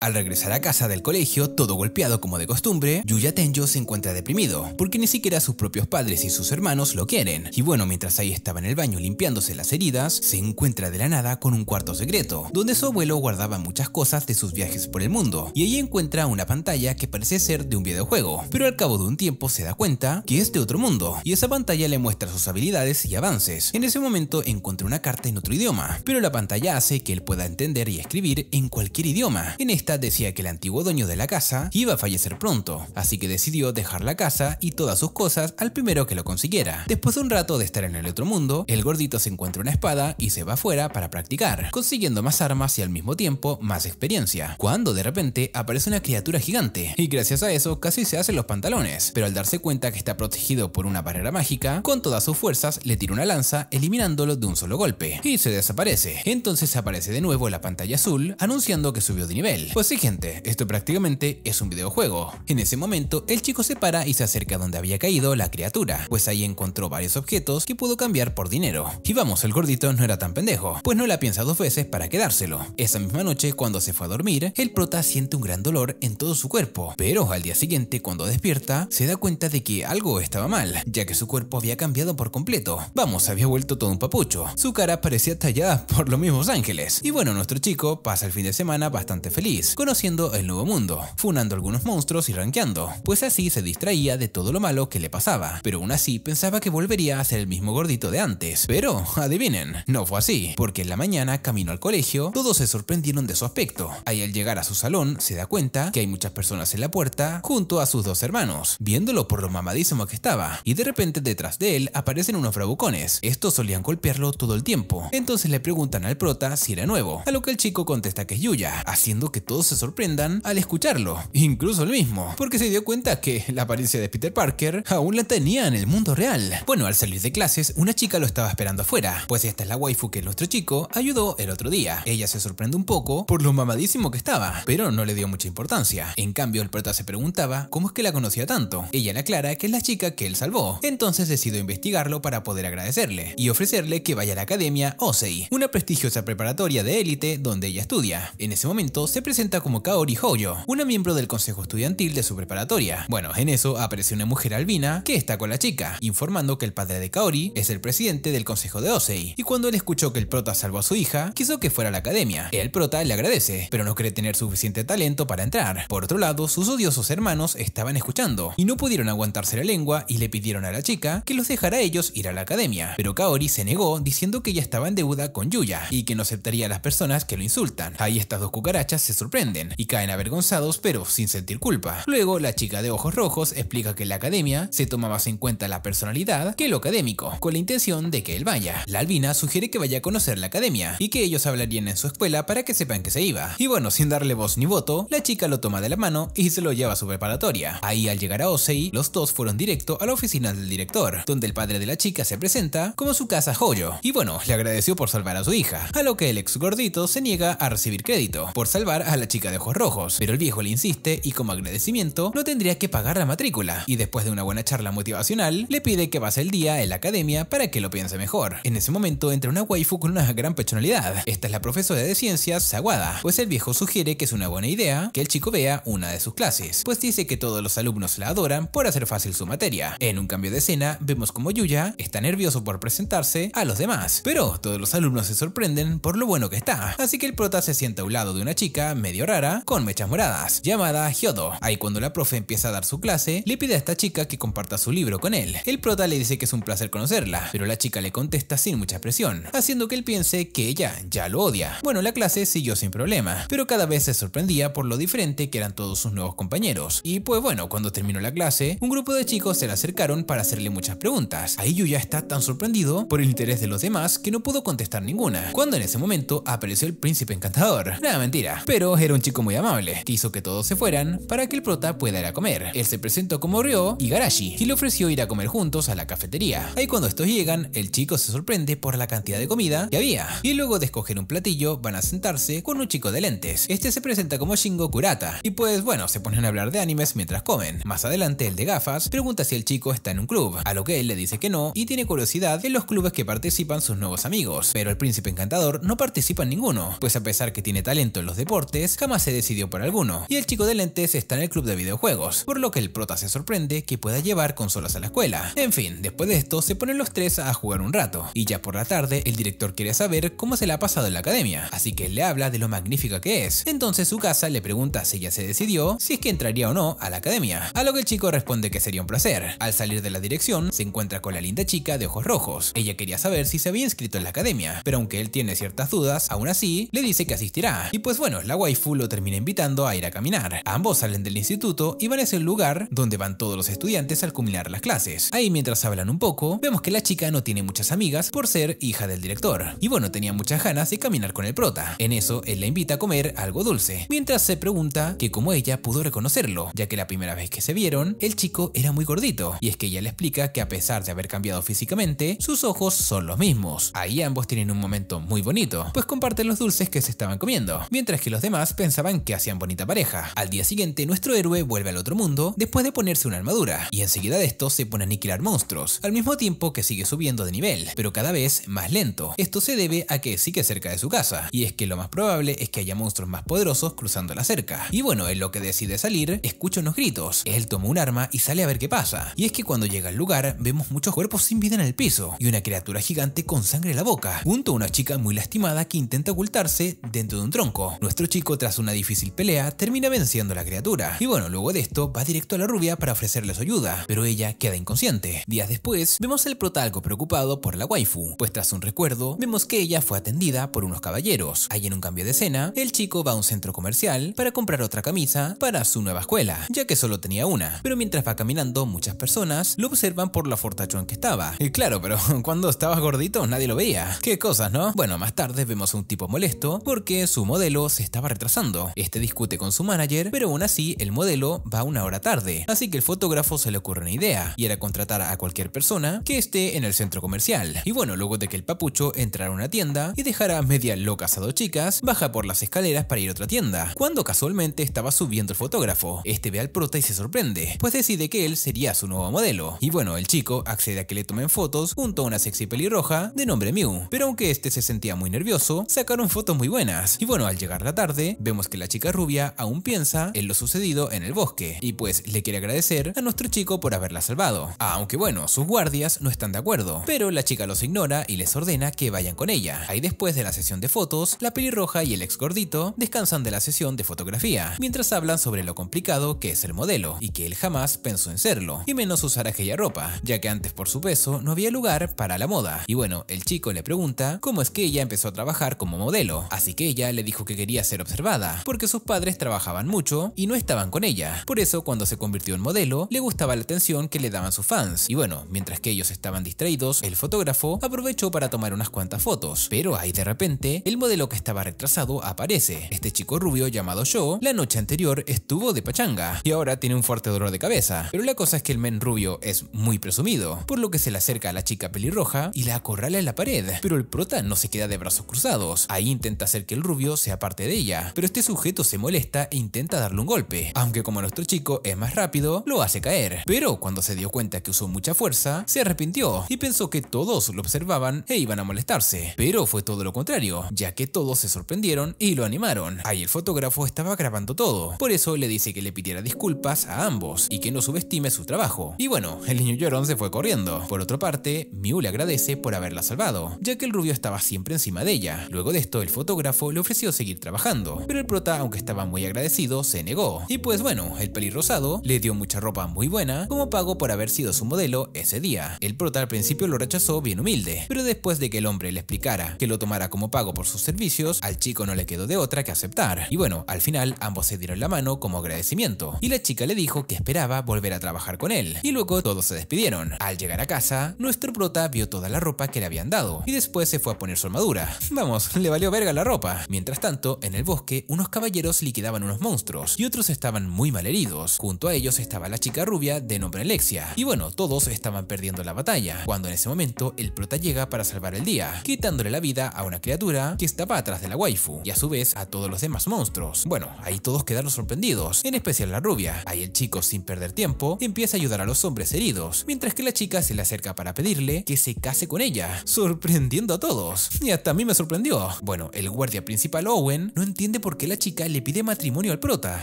Al regresar a casa del colegio, todo golpeado como de costumbre, Yuya Tenjo se encuentra deprimido, porque ni siquiera sus propios padres y sus hermanos lo quieren. Y bueno, mientras ahí estaba en el baño limpiándose las heridas, se encuentra de la nada con un cuarto secreto, donde su abuelo guardaba muchas cosas de sus viajes por el mundo, y allí encuentra una pantalla que parece ser de un videojuego, pero al cabo de un tiempo se da cuenta que es de otro mundo, y esa pantalla le muestra sus habilidades y avances. En ese momento encuentra una carta en otro idioma, pero la pantalla hace que él pueda entender y escribir en cualquier idioma. Este decía que el antiguo dueño de la casa iba a fallecer pronto, así que decidió dejar la casa y todas sus cosas al primero que lo consiguiera. Después de un rato de estar en el otro mundo, el gordito se encuentra una espada y se va afuera para practicar, consiguiendo más armas y al mismo tiempo más experiencia, cuando de repente aparece una criatura gigante, y gracias a eso casi se hacen los pantalones, pero al darse cuenta que está protegido por una barrera mágica, con todas sus fuerzas le tira una lanza eliminándolo de un solo golpe, y se desaparece. Entonces aparece de nuevo la pantalla azul anunciando que subió de nivel, pues sí gente, esto prácticamente es un videojuego. En ese momento, el chico se para y se acerca donde había caído la criatura, pues ahí encontró varios objetos que pudo cambiar por dinero. Y vamos, el gordito no era tan pendejo, pues no la piensa dos veces para quedárselo. Esa misma noche, cuando se fue a dormir, el prota siente un gran dolor en todo su cuerpo, pero al día siguiente, cuando despierta, se da cuenta de que algo estaba mal, ya que su cuerpo había cambiado por completo. Vamos, había vuelto todo un papucho. Su cara parecía tallada por los mismos ángeles. Y bueno, nuestro chico pasa el fin de semana bastante feliz conociendo el nuevo mundo, funando algunos monstruos y ranqueando, pues así se distraía de todo lo malo que le pasaba, pero aún así pensaba que volvería a ser el mismo gordito de antes. Pero, adivinen, no fue así, porque en la mañana, camino al colegio, todos se sorprendieron de su aspecto. Ahí al llegar a su salón, se da cuenta que hay muchas personas en la puerta, junto a sus dos hermanos, viéndolo por lo mamadísimo que estaba, y de repente detrás de él aparecen unos bravucones. Estos solían golpearlo todo el tiempo, entonces le preguntan al prota si era nuevo, a lo que el chico contesta que es Yuya, haciendo que todo se sorprendan al escucharlo, incluso el mismo, porque se dio cuenta que la apariencia de Peter Parker aún la tenía en el mundo real. Bueno, al salir de clases, una chica lo estaba esperando afuera, pues esta es la waifu que nuestro chico ayudó el otro día. Ella se sorprende un poco por lo mamadísimo que estaba, pero no le dio mucha importancia. En cambio, el prota se preguntaba cómo es que la conocía tanto. Ella le aclara que es la chica que él salvó, entonces decidió investigarlo para poder agradecerle y ofrecerle que vaya a la academia Osei, una prestigiosa preparatoria de élite donde ella estudia. En ese momento se presenta como Kaori Hoyo, una miembro del consejo estudiantil de su preparatoria. Bueno, en eso aparece una mujer albina que está con la chica, informando que el padre de Kaori es el presidente del consejo de Osei, y cuando él escuchó que el prota salvó a su hija, quiso que fuera a la academia. El prota le agradece, pero no cree tener suficiente talento para entrar. Por otro lado, sus odiosos hermanos estaban escuchando, y no pudieron aguantarse la lengua y le pidieron a la chica que los dejara ellos ir a la academia, pero Kaori se negó diciendo que ella estaba en deuda con Yuya, y que no aceptaría a las personas que lo insultan. Ahí estas dos cucarachas se sorprenden y caen avergonzados pero sin sentir culpa. Luego, la chica de ojos rojos explica que la academia se toma más en cuenta la personalidad que lo académico, con la intención de que él vaya. La albina sugiere que vaya a conocer la academia y que ellos hablarían en su escuela para que sepan que se iba. Y bueno, sin darle voz ni voto, la chica lo toma de la mano y se lo lleva a su preparatoria. Ahí al llegar a Osei, los dos fueron directo a la oficina del director, donde el padre de la chica se presenta como su casa joyo. Y bueno, le agradeció por salvar a su hija, a lo que el ex gordito se niega a recibir crédito por salvar a la chica de ojos rojos, pero el viejo le insiste y como agradecimiento no tendría que pagar la matrícula, y después de una buena charla motivacional, le pide que pase el día en la academia para que lo piense mejor. En ese momento entra una waifu con una gran personalidad, esta es la profesora de ciencias Saguada. pues el viejo sugiere que es una buena idea que el chico vea una de sus clases, pues dice que todos los alumnos la adoran por hacer fácil su materia. En un cambio de escena, vemos como Yuya está nervioso por presentarse a los demás, pero todos los alumnos se sorprenden por lo bueno que está, así que el prota se sienta a un lado de una chica medio rara con mechas moradas, llamada Hyodo. Ahí cuando la profe empieza a dar su clase, le pide a esta chica que comparta su libro con él. El prota le dice que es un placer conocerla, pero la chica le contesta sin mucha presión, haciendo que él piense que ella ya lo odia. Bueno, la clase siguió sin problema, pero cada vez se sorprendía por lo diferente que eran todos sus nuevos compañeros. Y pues bueno, cuando terminó la clase, un grupo de chicos se le acercaron para hacerle muchas preguntas. Ahí ya está tan sorprendido por el interés de los demás que no pudo contestar ninguna. Cuando en ese momento apareció el príncipe encantador. Nada mentira, pero era un chico muy amable, que que todos se fueran para que el prota pueda ir a comer. Él se presentó como Ryo y Garashi, y le ofreció ir a comer juntos a la cafetería. Ahí cuando estos llegan, el chico se sorprende por la cantidad de comida que había, y luego de escoger un platillo van a sentarse con un chico de lentes. Este se presenta como Shingo Kurata, y pues bueno, se ponen a hablar de animes mientras comen. Más adelante el de gafas pregunta si el chico está en un club, a lo que él le dice que no y tiene curiosidad en los clubes que participan sus nuevos amigos, pero el príncipe encantador no participa en ninguno, pues a pesar que tiene talento en los deportes, jamás se decidió por alguno, y el chico de lentes está en el club de videojuegos, por lo que el prota se sorprende que pueda llevar consolas a la escuela. En fin, después de esto se ponen los tres a jugar un rato, y ya por la tarde el director quiere saber cómo se le ha pasado en la academia, así que le habla de lo magnífica que es. Entonces su casa le pregunta si ya se decidió si es que entraría o no a la academia, a lo que el chico responde que sería un placer. Al salir de la dirección se encuentra con la linda chica de ojos rojos. Ella quería saber si se había inscrito en la academia, pero aunque él tiene ciertas dudas, aún así le dice que asistirá. Y pues bueno, la guay Fu lo termina invitando a ir a caminar. Ambos salen del instituto y van a ese lugar donde van todos los estudiantes al culminar las clases. Ahí mientras hablan un poco, vemos que la chica no tiene muchas amigas por ser hija del director. Y bueno, tenía muchas ganas de caminar con el prota. En eso, él la invita a comer algo dulce, mientras se pregunta que cómo ella pudo reconocerlo, ya que la primera vez que se vieron, el chico era muy gordito. Y es que ella le explica que a pesar de haber cambiado físicamente, sus ojos son los mismos. Ahí ambos tienen un momento muy bonito, pues comparten los dulces que se estaban comiendo, mientras que los demás pensaban que hacían bonita pareja. Al día siguiente, nuestro héroe vuelve al otro mundo después de ponerse una armadura, y enseguida de esto se pone a aniquilar monstruos, al mismo tiempo que sigue subiendo de nivel, pero cada vez más lento. Esto se debe a que sigue cerca de su casa, y es que lo más probable es que haya monstruos más poderosos cruzando la cerca. Y bueno, en lo que decide salir, escucha unos gritos, él toma un arma y sale a ver qué pasa. Y es que cuando llega al lugar, vemos muchos cuerpos sin vida en el piso, y una criatura gigante con sangre en la boca, junto a una chica muy lastimada que intenta ocultarse dentro de un tronco. Nuestro chico tras una difícil pelea, termina venciendo a la criatura. Y bueno, luego de esto, va directo a la rubia para ofrecerle su ayuda, pero ella queda inconsciente. Días después, vemos al protago preocupado por la waifu, pues tras un recuerdo, vemos que ella fue atendida por unos caballeros. Ahí en un cambio de escena, el chico va a un centro comercial para comprar otra camisa para su nueva escuela, ya que solo tenía una. Pero mientras va caminando, muchas personas lo observan por la fortachón que estaba. Y claro, pero cuando estaba gordito nadie lo veía. Qué cosas, ¿no? Bueno, más tarde vemos a un tipo molesto porque su modelo se estaba retrasando pasando. Este discute con su manager, pero aún así el modelo va una hora tarde, así que el fotógrafo se le ocurre una idea, y era contratar a cualquier persona que esté en el centro comercial. Y bueno, luego de que el papucho entrara a una tienda y dejara media locas a dos chicas, baja por las escaleras para ir a otra tienda, cuando casualmente estaba subiendo el fotógrafo. Este ve al prota y se sorprende, pues decide que él sería su nuevo modelo. Y bueno, el chico accede a que le tomen fotos junto a una sexy pelirroja de nombre Mew, pero aunque este se sentía muy nervioso, sacaron fotos muy buenas. Y bueno, al llegar la tarde, vemos que la chica rubia aún piensa en lo sucedido en el bosque y pues le quiere agradecer a nuestro chico por haberla salvado. Aunque bueno, sus guardias no están de acuerdo, pero la chica los ignora y les ordena que vayan con ella. Ahí después de la sesión de fotos, la pelirroja y el ex gordito descansan de la sesión de fotografía, mientras hablan sobre lo complicado que es el modelo y que él jamás pensó en serlo, y menos usar aquella ropa, ya que antes por su peso no había lugar para la moda. Y bueno, el chico le pregunta cómo es que ella empezó a trabajar como modelo, así que ella le dijo que quería ser observada porque sus padres trabajaban mucho y no estaban con ella. Por eso, cuando se convirtió en modelo, le gustaba la atención que le daban sus fans. Y bueno, mientras que ellos estaban distraídos, el fotógrafo aprovechó para tomar unas cuantas fotos. Pero ahí de repente, el modelo que estaba retrasado aparece. Este chico rubio llamado Joe, la noche anterior estuvo de pachanga y ahora tiene un fuerte dolor de cabeza. Pero la cosa es que el men rubio es muy presumido, por lo que se le acerca a la chica pelirroja y la acorrala en la pared. Pero el prota no se queda de brazos cruzados. Ahí intenta hacer que el rubio sea parte de ella, pero este sujeto se molesta e intenta darle un golpe, aunque como nuestro chico es más rápido, lo hace caer. Pero cuando se dio cuenta que usó mucha fuerza, se arrepintió y pensó que todos lo observaban e iban a molestarse. Pero fue todo lo contrario, ya que todos se sorprendieron y lo animaron. Ahí el fotógrafo estaba grabando todo, por eso le dice que le pidiera disculpas a ambos y que no subestime su trabajo. Y bueno, el niño llorón se fue corriendo. Por otra parte, Mew le agradece por haberla salvado, ya que el rubio estaba siempre encima de ella. Luego de esto, el fotógrafo le ofreció seguir trabajando, pero el prota, aunque estaba muy agradecido, se negó. Y pues bueno, el pelirrosado le dio mucha ropa muy buena como pago por haber sido su modelo ese día. El prota al principio lo rechazó bien humilde, pero después de que el hombre le explicara que lo tomara como pago por sus servicios, al chico no le quedó de otra que aceptar. Y bueno, al final ambos se dieron la mano como agradecimiento, y la chica le dijo que esperaba volver a trabajar con él, y luego todos se despidieron. Al llegar a casa, nuestro prota vio toda la ropa que le habían dado, y después se fue a poner su armadura. Vamos, le valió verga la ropa. Mientras tanto, en el bosque que unos caballeros liquidaban unos monstruos y otros estaban muy mal heridos. Junto a ellos estaba la chica rubia de nombre Alexia. Y bueno, todos estaban perdiendo la batalla, cuando en ese momento el prota llega para salvar el día, quitándole la vida a una criatura que estaba atrás de la waifu y a su vez a todos los demás monstruos. Bueno, ahí todos quedaron sorprendidos, en especial la rubia. Ahí el chico, sin perder tiempo, empieza a ayudar a los hombres heridos, mientras que la chica se le acerca para pedirle que se case con ella, sorprendiendo a todos. Y hasta a mí me sorprendió. Bueno, el guardia principal Owen no entiende porque la chica le pide matrimonio al prota,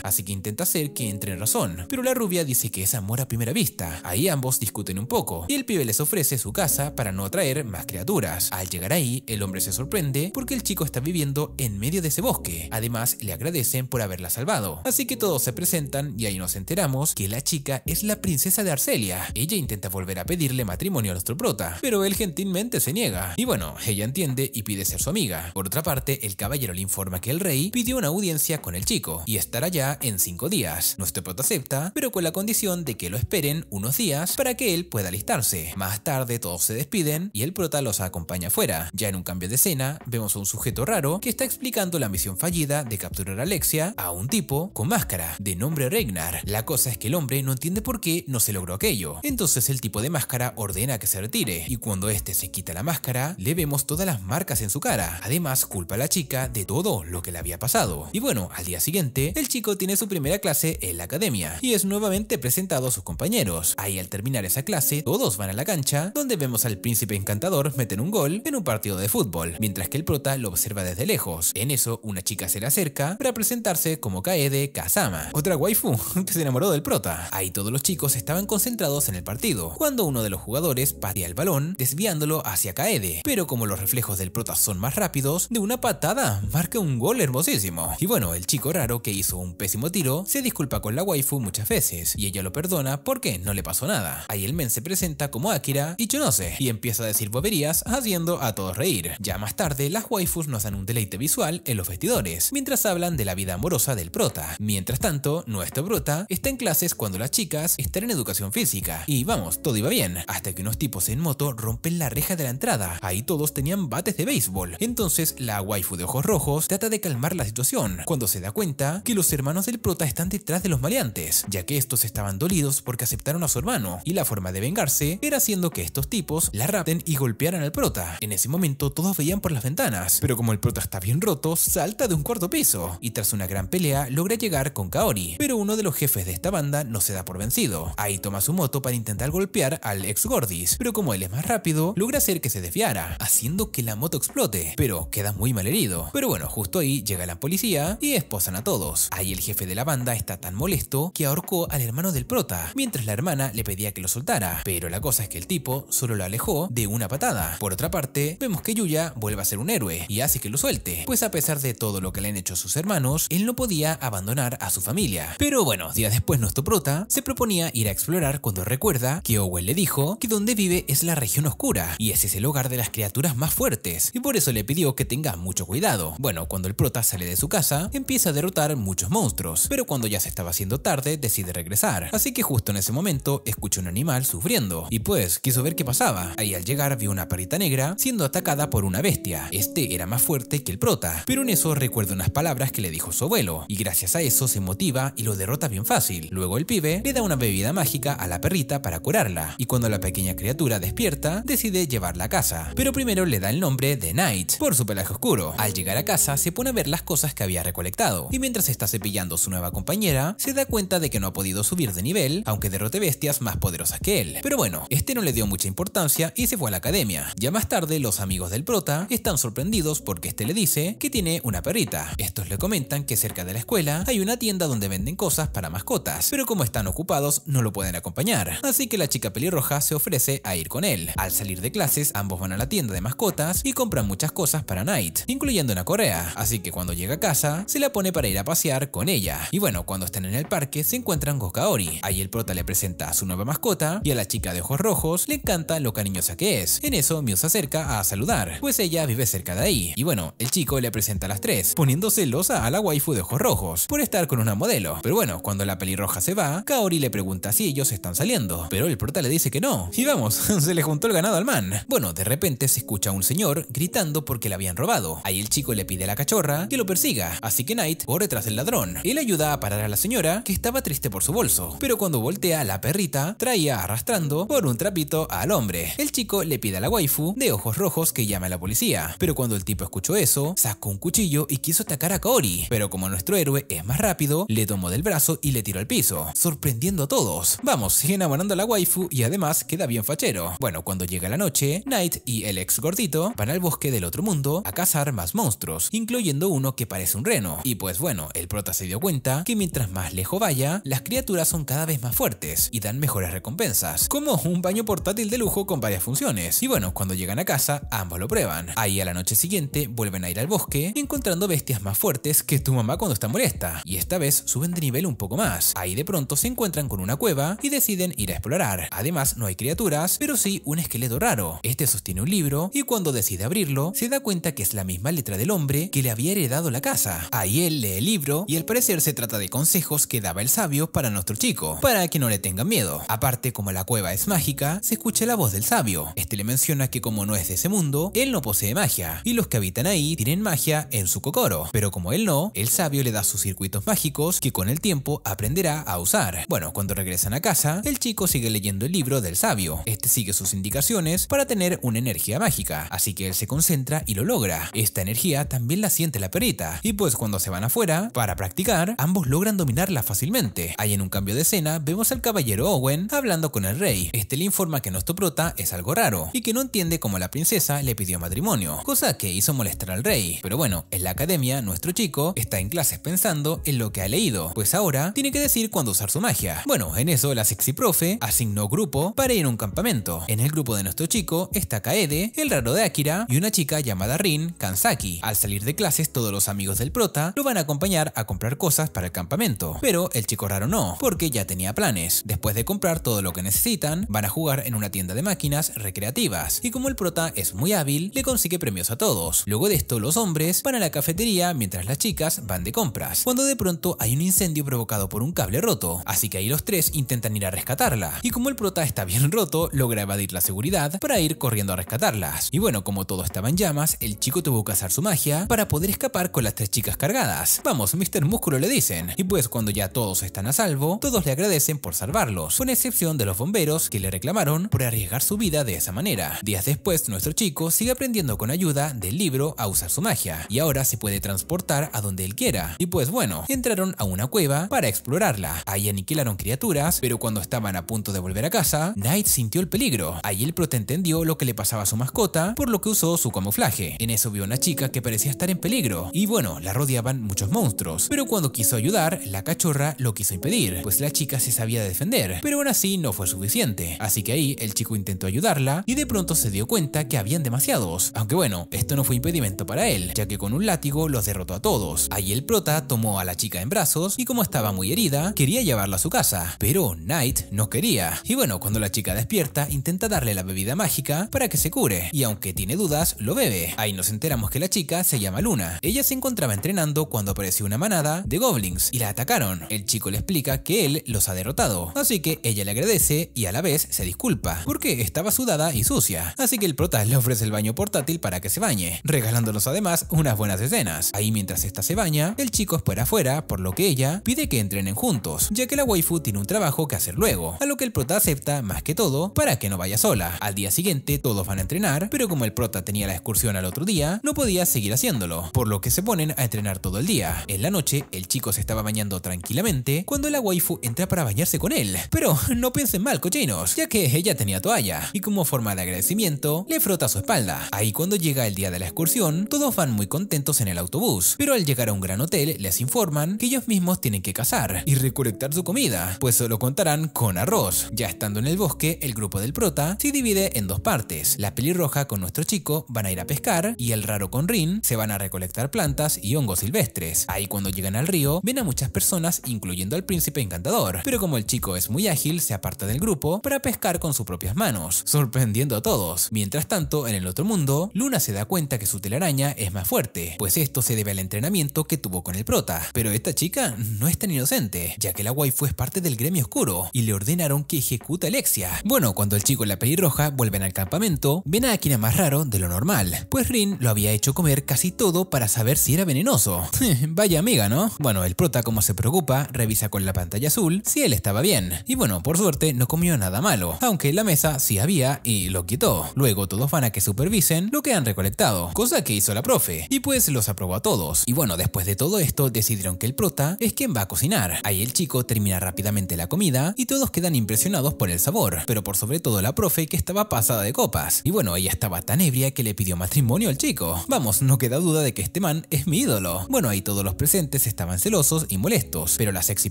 así que intenta hacer que entre en razón, pero la rubia dice que es amor a primera vista. Ahí ambos discuten un poco, y el pibe les ofrece su casa para no atraer más criaturas. Al llegar ahí, el hombre se sorprende porque el chico está viviendo en medio de ese bosque. Además, le agradecen por haberla salvado. Así que todos se presentan y ahí nos enteramos que la chica es la princesa de Arcelia. Ella intenta volver a pedirle matrimonio a nuestro prota, pero él gentilmente se niega. Y bueno, ella entiende y pide ser su amiga. Por otra parte, el caballero le informa que el rey pide una audiencia con el chico y estará allá en cinco días. Nuestro prota acepta, pero con la condición de que lo esperen unos días para que él pueda alistarse. Más tarde todos se despiden y el prota los acompaña afuera. Ya en un cambio de escena, vemos a un sujeto raro que está explicando la misión fallida de capturar a Alexia a un tipo con máscara, de nombre Regnar. La cosa es que el hombre no entiende por qué no se logró aquello. Entonces el tipo de máscara ordena que se retire y cuando este se quita la máscara, le vemos todas las marcas en su cara. Además culpa a la chica de todo lo que le había pasado. Y bueno, al día siguiente, el chico tiene su primera clase en la academia y es nuevamente presentado a sus compañeros. Ahí al terminar esa clase, todos van a la cancha, donde vemos al príncipe encantador meter un gol en un partido de fútbol, mientras que el prota lo observa desde lejos. En eso, una chica se le acerca para presentarse como Kaede Kazama, otra waifu que se enamoró del prota. Ahí todos los chicos estaban concentrados en el partido, cuando uno de los jugadores patea el balón, desviándolo hacia Kaede, pero como los reflejos del prota son más rápidos, de una patada marca un gol hermosísimo. Y bueno, el chico raro que hizo un pésimo tiro se disculpa con la waifu muchas veces y ella lo perdona porque no le pasó nada. Ahí el men se presenta como Akira y Chonose y empieza a decir boberías haciendo a todos reír. Ya más tarde, las waifus nos dan un deleite visual en los vestidores, mientras hablan de la vida amorosa del prota. Mientras tanto, nuestro prota está en clases cuando las chicas están en educación física. Y vamos, todo iba bien, hasta que unos tipos en moto rompen la reja de la entrada. Ahí todos tenían bates de béisbol. Entonces, la waifu de ojos rojos trata de calmar las situación, cuando se da cuenta que los hermanos del prota están detrás de los maleantes, ya que estos estaban dolidos porque aceptaron a su hermano, y la forma de vengarse era haciendo que estos tipos la rapten y golpearan al prota. En ese momento todos veían por las ventanas, pero como el prota está bien roto, salta de un cuarto piso, y tras una gran pelea logra llegar con Kaori, pero uno de los jefes de esta banda no se da por vencido. Ahí toma su moto para intentar golpear al ex Gordis, pero como él es más rápido, logra hacer que se desviara, haciendo que la moto explote, pero queda muy mal herido. Pero bueno, justo ahí llega la policía y esposan a todos. Ahí el jefe de la banda está tan molesto que ahorcó al hermano del prota, mientras la hermana le pedía que lo soltara, pero la cosa es que el tipo solo lo alejó de una patada. Por otra parte, vemos que Yuya vuelve a ser un héroe y hace que lo suelte, pues a pesar de todo lo que le han hecho sus hermanos, él no podía abandonar a su familia. Pero bueno, días después nuestro prota se proponía ir a explorar cuando recuerda que Owen le dijo que donde vive es la región oscura y ese es el hogar de las criaturas más fuertes, y por eso le pidió que tenga mucho cuidado. Bueno, cuando el prota sale de su casa, empieza a derrotar muchos monstruos, pero cuando ya se estaba haciendo tarde decide regresar, así que justo en ese momento escucha un animal sufriendo, y pues quiso ver qué pasaba, ahí al llegar vio una perrita negra siendo atacada por una bestia, este era más fuerte que el prota, pero en eso recuerda unas palabras que le dijo su abuelo, y gracias a eso se motiva y lo derrota bien fácil, luego el pibe le da una bebida mágica a la perrita para curarla, y cuando la pequeña criatura despierta, decide llevarla a casa, pero primero le da el nombre de Night, por su pelaje oscuro, al llegar a casa se pone a ver las cosas que había recolectado. Y mientras está cepillando su nueva compañera, se da cuenta de que no ha podido subir de nivel, aunque derrote bestias más poderosas que él. Pero bueno, este no le dio mucha importancia y se fue a la academia. Ya más tarde, los amigos del prota están sorprendidos porque este le dice que tiene una perrita. Estos le comentan que cerca de la escuela hay una tienda donde venden cosas para mascotas, pero como están ocupados no lo pueden acompañar. Así que la chica pelirroja se ofrece a ir con él. Al salir de clases, ambos van a la tienda de mascotas y compran muchas cosas para Knight, incluyendo una correa. Así que cuando llega llega a casa, se la pone para ir a pasear con ella. Y bueno, cuando están en el parque se encuentran con Kaori. Ahí el prota le presenta a su nueva mascota y a la chica de ojos rojos le encanta lo cariñosa que es. En eso Miu se acerca a saludar, pues ella vive cerca de ahí. Y bueno, el chico le presenta a las tres, poniéndose celosa a la waifu de ojos rojos por estar con una modelo. Pero bueno, cuando la pelirroja se va, Kaori le pregunta si ellos están saliendo, pero el prota le dice que no. Y vamos, se le juntó el ganado al man. Bueno, de repente se escucha a un señor gritando porque la habían robado. Ahí el chico le pide a la cachorra que lo siga, así que Knight corre tras el ladrón. y le ayuda a parar a la señora, que estaba triste por su bolso, pero cuando voltea la perrita, traía arrastrando por un trapito al hombre. El chico le pide a la waifu de ojos rojos que llame a la policía, pero cuando el tipo escuchó eso, sacó un cuchillo y quiso atacar a Kaori, pero como nuestro héroe es más rápido, le tomó del brazo y le tiró al piso, sorprendiendo a todos. Vamos, enamorando a la waifu y además queda bien fachero. Bueno, cuando llega la noche, Knight y el ex gordito van al bosque del otro mundo a cazar más monstruos, incluyendo uno que parece un reno. Y pues bueno, el prota se dio cuenta que mientras más lejos vaya, las criaturas son cada vez más fuertes y dan mejores recompensas, como un baño portátil de lujo con varias funciones. Y bueno, cuando llegan a casa, ambos lo prueban. Ahí a la noche siguiente vuelven a ir al bosque, encontrando bestias más fuertes que tu mamá cuando está molesta. Y esta vez suben de nivel un poco más. Ahí de pronto se encuentran con una cueva y deciden ir a explorar. Además, no hay criaturas, pero sí un esqueleto raro. Este sostiene un libro y cuando decide abrirlo, se da cuenta que es la misma letra del hombre que le había heredado la casa. Ahí él lee el libro y al parecer se trata de consejos que daba el sabio para nuestro chico, para que no le tengan miedo. Aparte, como la cueva es mágica, se escucha la voz del sabio. Este le menciona que como no es de ese mundo, él no posee magia, y los que habitan ahí tienen magia en su cocoro. Pero como él no, el sabio le da sus circuitos mágicos que con el tiempo aprenderá a usar. Bueno, cuando regresan a casa, el chico sigue leyendo el libro del sabio. Este sigue sus indicaciones para tener una energía mágica, así que él se concentra y lo logra. Esta energía también la siente la perita, y pues cuando se van afuera, para practicar, ambos logran dominarla fácilmente. Ahí en un cambio de escena, vemos al caballero Owen hablando con el rey. Este le informa que nuestro prota es algo raro y que no entiende cómo la princesa le pidió matrimonio, cosa que hizo molestar al rey. Pero bueno, en la academia, nuestro chico está en clases pensando en lo que ha leído, pues ahora tiene que decir cuándo usar su magia. Bueno, en eso la sexy profe asignó grupo para ir a un campamento. En el grupo de nuestro chico está Kaede, el raro de Akira y una chica llamada Rin Kansaki. Al salir de clases todos los amigos del prota lo van a acompañar a comprar cosas para el campamento, pero el chico raro no, porque ya tenía planes. Después de comprar todo lo que necesitan, van a jugar en una tienda de máquinas recreativas, y como el prota es muy hábil, le consigue premios a todos. Luego de esto, los hombres van a la cafetería mientras las chicas van de compras, cuando de pronto hay un incendio provocado por un cable roto, así que ahí los tres intentan ir a rescatarla, y como el prota está bien roto, logra evadir la seguridad para ir corriendo a rescatarlas. Y bueno, como todo estaba en llamas, el chico tuvo que usar su magia para poder escapar con las tres chicas cargadas. Vamos, Mr. Músculo le dicen. Y pues cuando ya todos están a salvo, todos le agradecen por salvarlos, con excepción de los bomberos que le reclamaron por arriesgar su vida de esa manera. Días después, nuestro chico sigue aprendiendo con ayuda del libro a usar su magia, y ahora se puede transportar a donde él quiera. Y pues bueno, entraron a una cueva para explorarla. Ahí aniquilaron criaturas, pero cuando estaban a punto de volver a casa, Knight sintió el peligro. Ahí el prota entendió lo que le pasaba a su mascota, por lo que usó su camuflaje. En eso vio una chica que parecía estar en peligro, y y bueno, la rodeaban muchos monstruos, pero cuando quiso ayudar, la cachorra lo quiso impedir, pues la chica se sabía defender, pero aún así no fue suficiente. Así que ahí el chico intentó ayudarla y de pronto se dio cuenta que habían demasiados, aunque bueno, esto no fue impedimento para él, ya que con un látigo los derrotó a todos. Ahí el prota tomó a la chica en brazos y como estaba muy herida, quería llevarla a su casa, pero Knight no quería. Y bueno, cuando la chica despierta, intenta darle la bebida mágica para que se cure, y aunque tiene dudas, lo bebe. Ahí nos enteramos que la chica se llama Luna. Ella se encontraba entrenando cuando apareció una manada de goblins y la atacaron. El chico le explica que él los ha derrotado, así que ella le agradece y a la vez se disculpa, porque estaba sudada y sucia, así que el prota le ofrece el baño portátil para que se bañe, regalándonos además unas buenas escenas. Ahí mientras esta se baña, el chico espera afuera, por lo que ella pide que entrenen juntos, ya que la waifu tiene un trabajo que hacer luego, a lo que el prota acepta más que todo para que no vaya sola. Al día siguiente todos van a entrenar, pero como el prota tenía la excursión al otro día, no podía seguir haciéndolo, por lo que se ponen a entrenar todo el día. En la noche, el chico se estaba bañando tranquilamente cuando la waifu entra para bañarse con él. Pero no piensen mal, cochinos, ya que ella tenía toalla, y como forma de agradecimiento, le frota su espalda. Ahí cuando llega el día de la excursión, todos van muy contentos en el autobús, pero al llegar a un gran hotel, les informan que ellos mismos tienen que cazar y recolectar su comida, pues solo contarán con arroz. Ya estando en el bosque, el grupo del prota se divide en dos partes. La pelirroja con nuestro chico van a ir a pescar y el raro con Rin se van a recolectar plantas y hongos silvestres. Ahí cuando llegan al río, ven a muchas personas, incluyendo al príncipe encantador, pero como el chico es muy ágil, se aparta del grupo para pescar con sus propias manos, sorprendiendo a todos. Mientras tanto, en el otro mundo, Luna se da cuenta que su telaraña es más fuerte, pues esto se debe al entrenamiento que tuvo con el prota. Pero esta chica no es tan inocente, ya que la waifu es parte del gremio oscuro y le ordenaron que ejecute a Alexia. Bueno, cuando el chico y la pelirroja vuelven al campamento, ven a Akina más raro de lo normal, pues Rin lo había hecho comer casi todo para saber si era venenoso. Vaya amiga, ¿no? Bueno, el prota como se preocupa, revisa con la pantalla azul si él estaba bien. Y bueno, por suerte no comió nada malo, aunque la mesa sí había y lo quitó. Luego todos van a que supervisen lo que han recolectado, cosa que hizo la profe. Y pues los aprobó a todos. Y bueno, después de todo esto decidieron que el prota es quien va a cocinar. Ahí el chico termina rápidamente la comida y todos quedan impresionados por el sabor, pero por sobre todo la profe que estaba pasada de copas. Y bueno, ella estaba tan ebria que le pidió matrimonio al chico. Vamos, no queda duda de que este man es mi ídolo. Bueno, ahí todos los presentes estaban celosos y molestos, pero la sexy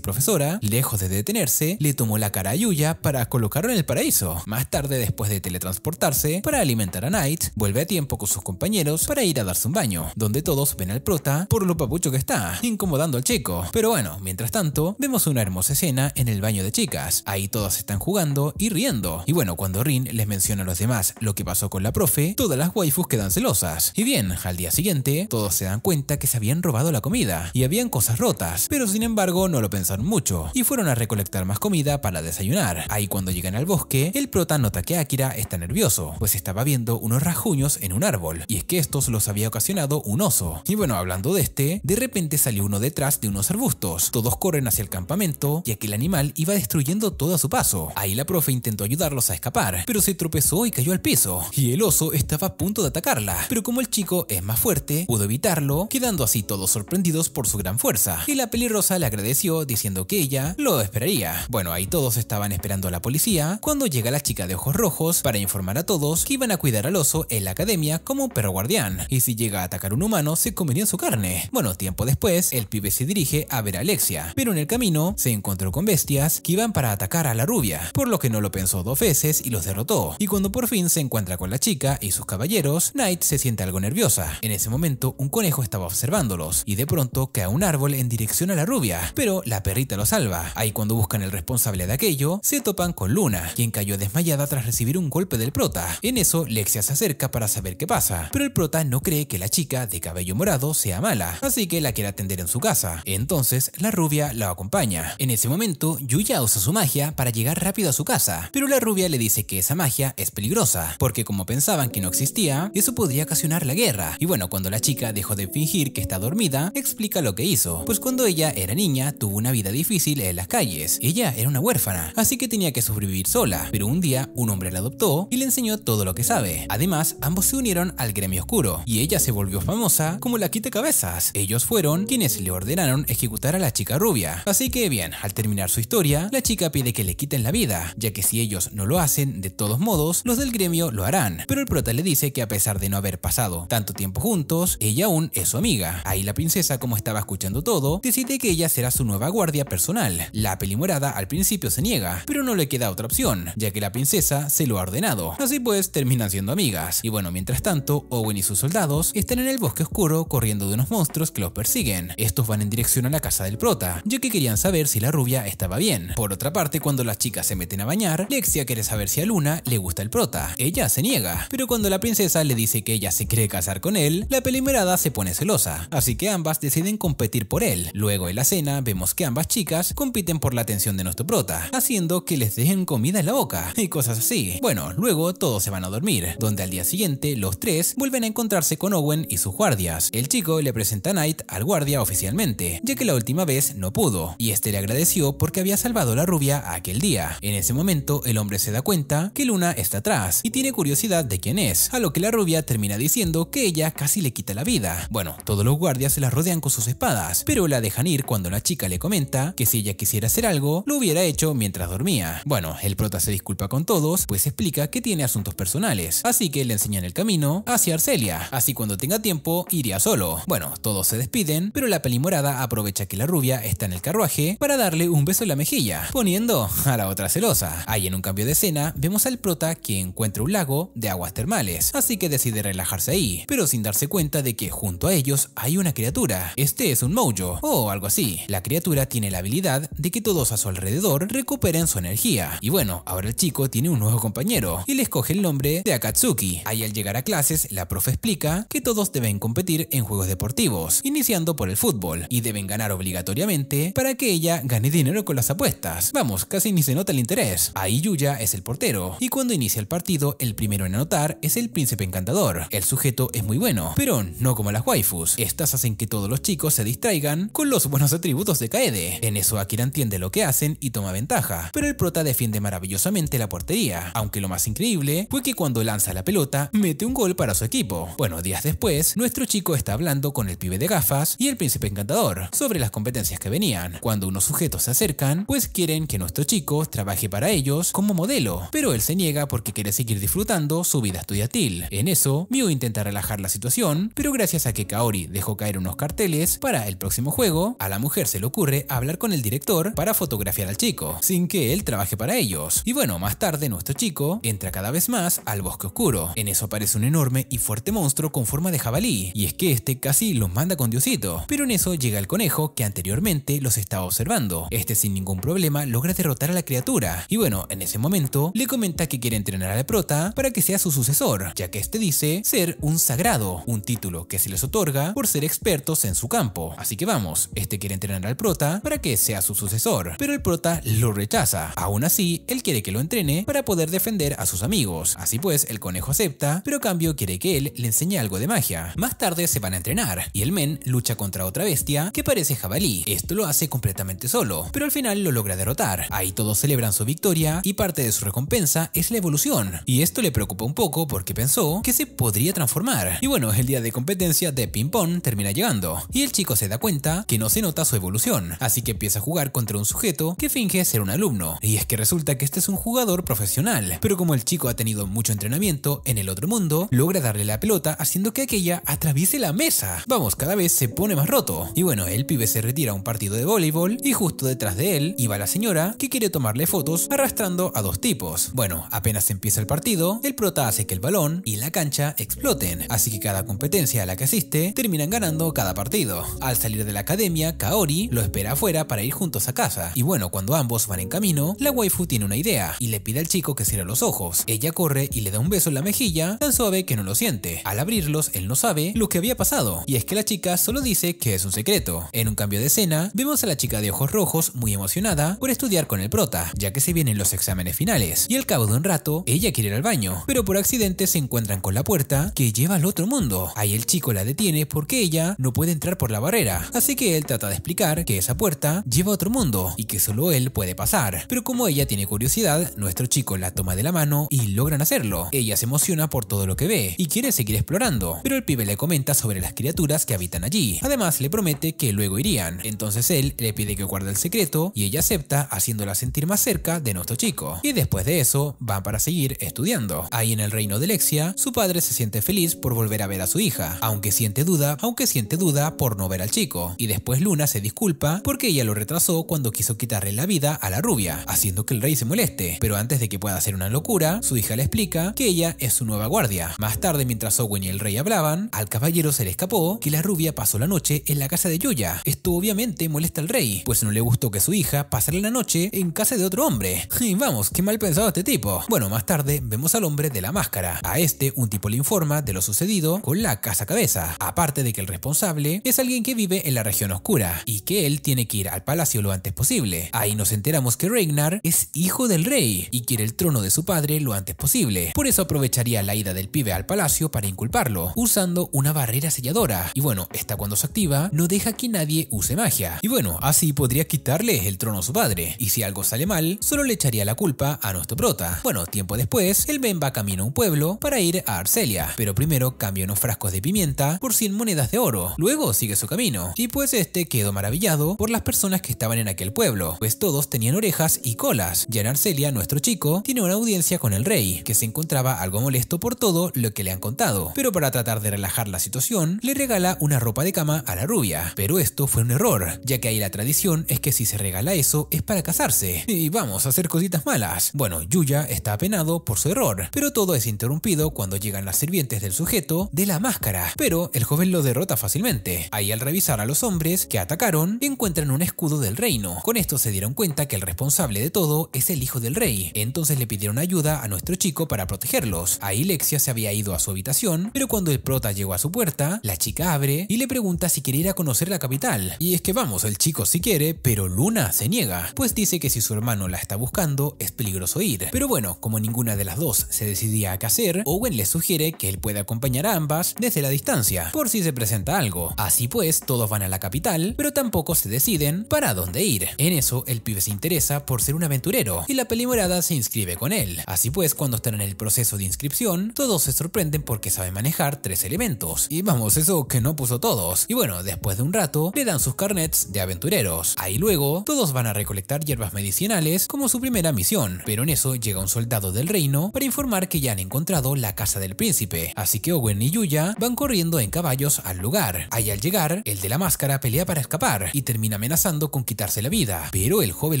profesora, lejos de detenerse, le tomó la cara a Yuya para colocarlo en el paraíso. Más tarde, después de teletransportarse, para alimentar a Knight, vuelve a tiempo con sus compañeros para ir a darse un baño, donde todos ven al prota por lo papucho que está, incomodando al chico. Pero bueno, mientras tanto, vemos una hermosa escena en el baño de chicas. Ahí todas están jugando y riendo. Y bueno, cuando Rin les menciona a los demás lo que pasó con la profe, todas las waifus quedan celosas. Y bien, al día siguiente, todos se dan cuenta que se habían robado la comida y habían cosas rotas, pero sin embargo no lo pensaron mucho y fueron a recolectar más comida para desayunar. Ahí cuando llegan al bosque, el prota nota que Akira está nervioso, pues estaba viendo unos rajuños en un árbol, y es que estos los había ocasionado un oso. Y bueno, hablando de este, de repente salió uno detrás de unos arbustos, todos corren hacia el campamento, ya que el animal iba destruyendo todo a su paso. Ahí la profe intentó ayudarlos a escapar, pero se tropezó y cayó al piso, y el oso estaba a punto de atacarla, pero como el chico es más fuerte, pudo evitarlo quedando así todos sorprendidos por su gran fuerza, y la pelirrosa le agradeció diciendo que ella lo esperaría. Bueno, ahí todos estaban esperando a la policía cuando llega la chica de ojos rojos para informar a todos que iban a cuidar al oso en la academia como perro guardián, y si llega a atacar un humano se comería su carne. Bueno, tiempo después, el pibe se dirige a ver a Alexia, pero en el camino se encontró con bestias que iban para atacar a la rubia, por lo que no lo pensó dos veces y los derrotó, y cuando por fin se encuentra con la chica y sus caballeros, Knight se siente algo nerviosa. En ese momento, un conejo estaba observándolos, y de pronto cae un árbol en dirección a la rubia, pero la perrita lo salva. Ahí cuando buscan el responsable de aquello, se topan con Luna, quien cayó desmayada tras recibir un golpe del prota. En eso, Lexia se acerca para saber qué pasa, pero el prota no cree que la chica de cabello morado sea mala, así que la quiere atender en su casa. Entonces, la rubia la acompaña. En ese momento, Yuya usa su magia para llegar rápido a su casa, pero la rubia le dice que esa magia es peligrosa, porque como pensaban que no existía, eso podría ocasionar la guerra. Y bueno, cuando la chica dejó de fingir que está dormida, explica lo que hizo, pues cuando ella era niña tuvo una vida difícil en las calles. Ella era una huérfana, así que tenía que sobrevivir sola, pero un día un hombre la adoptó y le enseñó todo lo que sabe. Además, ambos se unieron al gremio oscuro y ella se volvió famosa como la quita cabezas. Ellos fueron quienes le ordenaron ejecutar a la chica rubia. Así que bien, al terminar su historia, la chica pide que le quiten la vida, ya que si ellos no lo hacen, de todos modos, los del gremio lo harán. Pero el prota le dice que a pesar de no haber pasado tanto tiempo juntos, ella aún es su amiga. Ahí la princesa, como estaba escuchando todo, decide que ella será su nueva guardia personal. La pelimorada al principio se niega, pero no le queda otra opción, ya que la princesa se lo ha ordenado. Así pues, terminan siendo amigas. Y bueno, mientras tanto, Owen y sus soldados están en el bosque oscuro corriendo de unos monstruos que los persiguen. Estos van en dirección a la casa del prota, ya que querían saber si la rubia estaba bien. Por otra parte, cuando las chicas se meten a bañar, Lexia quiere saber si a Luna le gusta el prota. Ella se niega, pero cuando la princesa le dice que ella se cree casar con él, la pelimerada se pone celosa, así que ambas deciden competir por él. Luego en la cena vemos que ambas chicas compiten por la atención de nuestro prota, haciendo que les dejen comida en la boca y cosas así. Bueno, luego todos se van a dormir, donde al día siguiente los tres vuelven a encontrarse con Owen y sus guardias. El chico le presenta a Knight al guardia oficialmente, ya que la última vez no pudo, y este le agradeció porque había salvado a la rubia aquel día. En ese momento el hombre se da cuenta que Luna está atrás y tiene curiosidad de quién es, a lo que la rubia termina diciendo que ella casi le quita la vida bueno, todos los guardias se las rodean con sus espadas, pero la dejan ir cuando la chica le comenta que si ella quisiera hacer algo, lo hubiera hecho mientras dormía. Bueno, el prota se disculpa con todos, pues explica que tiene asuntos personales, así que le enseñan el camino hacia Arcelia, así cuando tenga tiempo iría solo. Bueno, todos se despiden, pero la pelimorada aprovecha que la rubia está en el carruaje para darle un beso en la mejilla, poniendo a la otra celosa. Ahí en un cambio de escena vemos al prota que encuentra un lago de aguas termales, así que decide relajarse ahí, pero sin darse cuenta de que junto a ellos hay una criatura. Este es un mojo o algo así. La criatura tiene la habilidad de que todos a su alrededor recuperen su energía. Y bueno, ahora el chico tiene un nuevo compañero y le escoge el nombre de Akatsuki. Ahí al llegar a clases, la profe explica que todos deben competir en juegos deportivos, iniciando por el fútbol, y deben ganar obligatoriamente para que ella gane dinero con las apuestas. Vamos, casi ni se nota el interés. Ahí Yuya es el portero, y cuando inicia el partido, el primero en anotar es el príncipe encantador. El sujeto es muy bueno, pero no como las waifus estas hacen que todos los chicos se distraigan con los buenos atributos de Kaede. En eso Akira entiende lo que hacen y toma ventaja, pero el prota defiende maravillosamente la portería, aunque lo más increíble fue que cuando lanza la pelota, mete un gol para su equipo. Bueno, días después, nuestro chico está hablando con el pibe de gafas y el príncipe encantador sobre las competencias que venían. Cuando unos sujetos se acercan, pues quieren que nuestro chico trabaje para ellos como modelo, pero él se niega porque quiere seguir disfrutando su vida estudiantil. En eso, Mew intenta relajar la situación, pero gracias a que Kaori dejó caer unos carteles, para el próximo juego, a la mujer se le ocurre hablar con el director para fotografiar al chico, sin que él trabaje para ellos. Y bueno, más tarde nuestro chico entra cada vez más al bosque oscuro. En eso aparece un enorme y fuerte monstruo con forma de jabalí, y es que este casi los manda con Diosito. Pero en eso llega el conejo que anteriormente los estaba observando. Este sin ningún problema logra derrotar a la criatura, y bueno, en ese momento le comenta que quiere entrenar a la prota para que sea su sucesor, ya que este dice ser un sagrado, un título que se les otorga otorga por ser expertos en su campo. Así que vamos, este quiere entrenar al prota para que sea su sucesor, pero el prota lo rechaza. Aún así, él quiere que lo entrene para poder defender a sus amigos. Así pues, el conejo acepta, pero a cambio quiere que él le enseñe algo de magia. Más tarde se van a entrenar y el men lucha contra otra bestia que parece jabalí. Esto lo hace completamente solo, pero al final lo logra derrotar. Ahí todos celebran su victoria y parte de su recompensa es la evolución. Y esto le preocupa un poco porque pensó que se podría transformar. Y bueno, el día de competencia de ping-pong termina llegando, y el chico se da cuenta que no se nota su evolución, así que empieza a jugar contra un sujeto que finge ser un alumno. Y es que resulta que este es un jugador profesional, pero como el chico ha tenido mucho entrenamiento en el otro mundo, logra darle la pelota haciendo que aquella atraviese la mesa. Vamos, cada vez se pone más roto. Y bueno, el pibe se retira a un partido de voleibol y justo detrás de él iba la señora que quiere tomarle fotos arrastrando a dos tipos. Bueno, apenas empieza el partido, el prota hace que el balón y la cancha exploten, así que cada competencia a la que asiste terminan ganando cada partido. Al salir de la academia, Kaori lo espera afuera para ir juntos a casa. Y bueno, cuando ambos van en camino, la waifu tiene una idea y le pide al chico que cierre los ojos. Ella corre y le da un beso en la mejilla, tan suave que no lo siente. Al abrirlos, él no sabe lo que había pasado. Y es que la chica solo dice que es un secreto. En un cambio de escena, vemos a la chica de ojos rojos muy emocionada por estudiar con el prota, ya que se vienen los exámenes finales. Y al cabo de un rato, ella quiere ir al baño, pero por accidente se encuentran con la puerta que lleva al otro mundo. Ahí el chico la detiene tiene porque ella no puede entrar por la barrera, así que él trata de explicar que esa puerta lleva a otro mundo y que solo él puede pasar. Pero como ella tiene curiosidad, nuestro chico la toma de la mano y logran hacerlo. Ella se emociona por todo lo que ve y quiere seguir explorando, pero el pibe le comenta sobre las criaturas que habitan allí. Además le promete que luego irían, entonces él le pide que guarde el secreto y ella acepta haciéndola sentir más cerca de nuestro chico. Y después de eso van para seguir estudiando. Ahí en el reino de Lexia, su padre se siente feliz por volver a ver a su hija, aunque siente duda, aunque siente duda por no ver al chico. Y después Luna se disculpa porque ella lo retrasó cuando quiso quitarle la vida a la rubia, haciendo que el rey se moleste. Pero antes de que pueda hacer una locura, su hija le explica que ella es su nueva guardia. Más tarde, mientras Owen y el rey hablaban, al caballero se le escapó que la rubia pasó la noche en la casa de Yuya. Esto obviamente molesta al rey, pues no le gustó que su hija pasara la noche en casa de otro hombre. Y vamos, qué mal pensado este tipo. Bueno, más tarde vemos al hombre de la máscara. A este, un tipo le informa de lo sucedido con la casa cabeza aparte de que el responsable es alguien que vive en la región oscura y que él tiene que ir al palacio lo antes posible. Ahí nos enteramos que Ragnar es hijo del rey y quiere el trono de su padre lo antes posible. Por eso aprovecharía la ida del pibe al palacio para inculparlo, usando una barrera selladora. Y bueno, esta cuando se activa no deja que nadie use magia. Y bueno, así podría quitarle el trono a su padre. Y si algo sale mal, solo le echaría la culpa a nuestro prota. Bueno, tiempo después, el Ben va camino a un pueblo para ir a Arcelia, pero primero cambia unos frascos de pimienta por 100 monedas de oro. Luego sigue su camino, y pues este quedó maravillado por las personas que estaban en aquel pueblo, pues todos tenían orejas y colas, y en Arcelia, nuestro chico, tiene una audiencia con el rey, que se encontraba algo molesto por todo lo que le han contado, pero para tratar de relajar la situación, le regala una ropa de cama a la rubia. Pero esto fue un error, ya que ahí la tradición es que si se regala eso es para casarse, y vamos a hacer cositas malas. Bueno, Yuya está apenado por su error, pero todo es interrumpido cuando llegan las sirvientes del sujeto de la máscara, pero el el joven lo derrota fácilmente. Ahí al revisar a los hombres que atacaron, encuentran un escudo del reino. Con esto se dieron cuenta que el responsable de todo es el hijo del rey, entonces le pidieron ayuda a nuestro chico para protegerlos. Ahí Lexia se había ido a su habitación, pero cuando el prota llegó a su puerta, la chica abre y le pregunta si quiere ir a conocer la capital. Y es que vamos, el chico sí quiere, pero Luna se niega, pues dice que si su hermano la está buscando, es peligroso ir. Pero bueno, como ninguna de las dos se decidía a qué hacer, Owen le sugiere que él puede acompañar a ambas desde la distancia por si se presenta algo. Así pues, todos van a la capital, pero tampoco se deciden para dónde ir. En eso, el pibe se interesa por ser un aventurero y la pelimorada se inscribe con él. Así pues, cuando están en el proceso de inscripción, todos se sorprenden porque sabe manejar tres elementos. Y vamos, eso que no puso todos. Y bueno, después de un rato, le dan sus carnets de aventureros. Ahí luego, todos van a recolectar hierbas medicinales como su primera misión, pero en eso llega un soldado del reino para informar que ya han encontrado la casa del príncipe. Así que Owen y Yuya van corriendo en caballos al lugar. Ahí al llegar, el de la máscara pelea para escapar y termina amenazando con quitarse la vida, pero el joven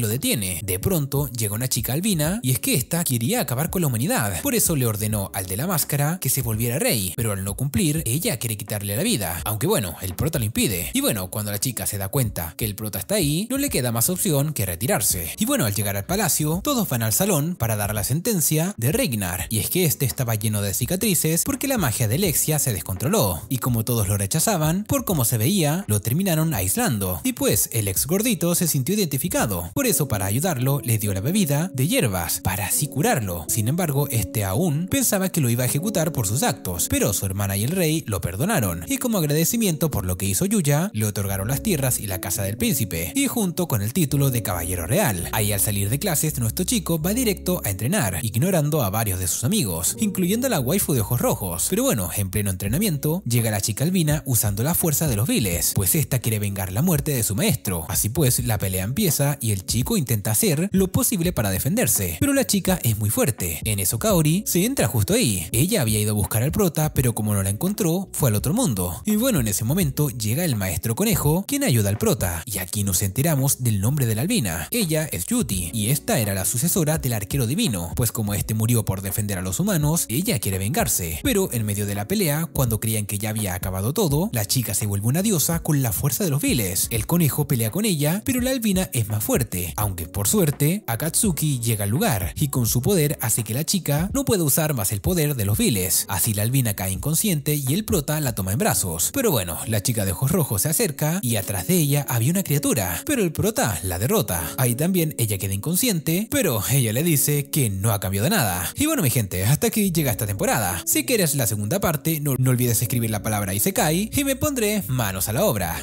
lo detiene. De pronto llega una chica albina y es que esta quería acabar con la humanidad, por eso le ordenó al de la máscara que se volviera rey, pero al no cumplir, ella quiere quitarle la vida, aunque bueno, el prota lo impide. Y bueno, cuando la chica se da cuenta que el prota está ahí, no le queda más opción que retirarse. Y bueno, al llegar al palacio, todos van al salón para dar la sentencia de Reignar, y es que este estaba lleno de cicatrices porque la magia de Alexia se descontroló, como todos lo rechazaban, por cómo se veía, lo terminaron aislando. Y pues el ex gordito se sintió identificado. Por eso para ayudarlo le dio la bebida de hierbas para así curarlo. Sin embargo, este aún pensaba que lo iba a ejecutar por sus actos, pero su hermana y el rey lo perdonaron. Y como agradecimiento por lo que hizo Yuya, le otorgaron las tierras y la casa del príncipe, y junto con el título de caballero real. Ahí al salir de clases, nuestro chico va directo a entrenar, ignorando a varios de sus amigos, incluyendo a la waifu de ojos rojos. Pero bueno, en pleno entrenamiento, llega la chica albina usando la fuerza de los viles, pues esta quiere vengar la muerte de su maestro. Así pues, la pelea empieza y el chico intenta hacer lo posible para defenderse, pero la chica es muy fuerte. En eso Kaori se entra justo ahí. Ella había ido a buscar al prota, pero como no la encontró, fue al otro mundo. Y bueno, en ese momento llega el maestro conejo, quien ayuda al prota. Y aquí nos enteramos del nombre de la albina. Ella es Yuti, y esta era la sucesora del arquero divino, pues como este murió por defender a los humanos, ella quiere vengarse. Pero en medio de la pelea, cuando creían que ya había ha acabado todo, la chica se vuelve una diosa con la fuerza de los viles. El conejo pelea con ella, pero la albina es más fuerte, aunque por suerte, Akatsuki llega al lugar y con su poder hace que la chica no pueda usar más el poder de los viles. Así la albina cae inconsciente y el prota la toma en brazos. Pero bueno, la chica de ojos rojos se acerca y atrás de ella había una criatura, pero el prota la derrota. Ahí también ella queda inconsciente, pero ella le dice que no ha cambiado nada. Y bueno mi gente, hasta aquí llega esta temporada. Si quieres la segunda parte, no, no olvides escribir la palabra palabra cae y me pondré manos a la obra.